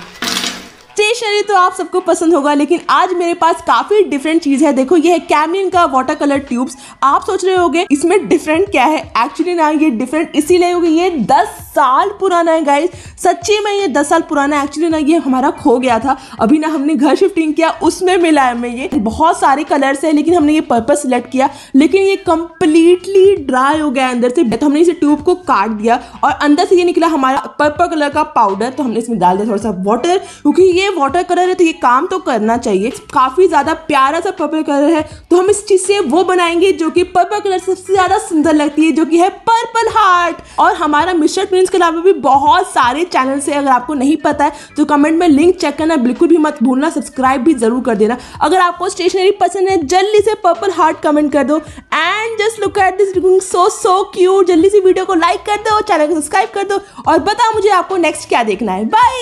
stationery तो आप सबको पसंद होगा लेकिन आज मेरे पास काफी डिफरेंट चीज है देखो ये है कैमिन का वाटर कलर ट्यूब्स आप सोच रहे होगे इसमें डिफरेंट क्या है एक्चुअली ना ये डिफरेंट इसीलिए होगी ये दस साल पुराना है गाइज सच्ची में ये दस साल पुराना एक्चुअली ना ये हमारा खो गया था अभी ना हमने घर शिफ्टिंग किया उसमें मिला है हमें ये बहुत सारे कलर्स है लेकिन हमने ये पर्पज सेलेक्ट किया लेकिन ये कंप्लीटली ड्राई हो गया अंदर से तो हमने इसे ट्यूब को काट दिया और अंदर से ये निकला हमारा पर्पल कलर का पाउडर तो हमने इसमें डाल दिया थोड़ा सा वाटर क्योंकि ये वाटर कलर है तो ये काम तो करना चाहिए काफ़ी ज़्यादा प्यारा सा पर्पल कलर है तो हम इस चीज़ से वो बनाएंगे जो कि पर्पल कलर सबसे ज़्यादा सुंदर लगती है जो कि है पर ट्राइबल हार्ट और हमारा मिस्टर ट्विंस के अलावा भी बहुत सारे चैनल से अगर आपको नहीं पता है तो कमेंट में लिंक चेक करना बिल्कुल भी मत भूलना सब्सक्राइब भी जरूर कर देना अगर आपको स्टेशनरी पसंद है जल्दी से पर्पल हार्ट कमेंट कर दो and just look at this so so cute जल्दी से वीडियो को लाइक कर दो चैनल को सब्सक्राइब कर दो और बताओ मुझे आपको नेक्स्ट क्या देखना है बाय